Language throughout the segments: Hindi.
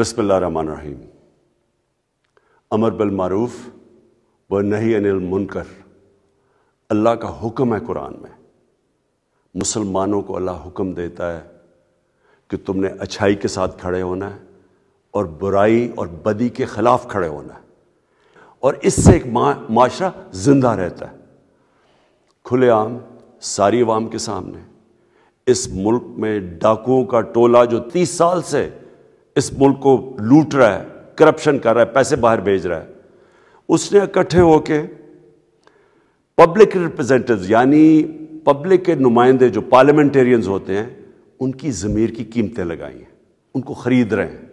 रहीम अमर बल मारूफ व नहीं अनिल मुनकर अल्लाह का हुक्म है कुरान में मुसलमानों को अल्लाह हुक्म देता है कि तुमने अच्छाई के साथ खड़े होना है और बुराई और बदी के ख़िलाफ़ खड़े होना है और इससे एक माशरा ज़िंदा रहता है खुलेआम सारी आवाम के सामने इस मुल्क में डाकुओं का टोला जो तीस साल से इस मुल्क को लूट रहा है करप्शन कर रहा है पैसे बाहर भेज रहा है उसने इकट्ठे होके पब्लिक रिप्रेजेंटेटिव यानी पब्लिक के नुमाइंदे जो पार्लियामेंटेरियंस होते हैं उनकी ज़मीर की कीमतें लगाई हैं उनको ख़रीद रहे हैं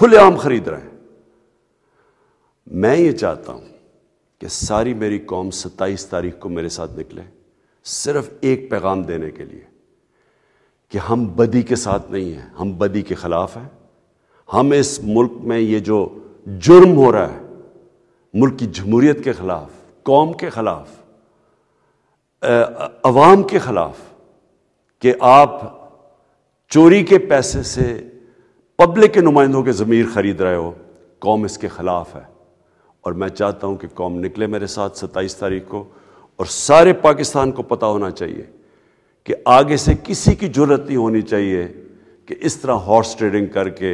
खुलेआम ख़रीद रहे हैं मैं ये चाहता हूं कि सारी मेरी कौम सत्ताईस तारीख को मेरे साथ निकले सिर्फ एक पैगाम देने के लिए कि हम बदी के साथ नहीं हैं हम बदी के ख़िलाफ़ हैं हम इस मुल्क में ये जो जुर्म हो रहा है मुल्क की जमहूरीत के ख़िलाफ़ कौम के ख़िलाफ़ अवाम के ख़िलाफ़ कि आप चोरी के पैसे से पब्लिक के नुमाइंदों के ज़मीर ख़रीद रहे हो कौम इसके ख़िलाफ़ है और मैं चाहता हूँ कि कौम निकले मेरे साथ सत्ताईस तारीख को और सारे पाकिस्तान को पता होना चाहिए कि आगे से किसी की जरूरत नहीं होनी चाहिए कि इस तरह हॉर्स ट्रेडिंग करके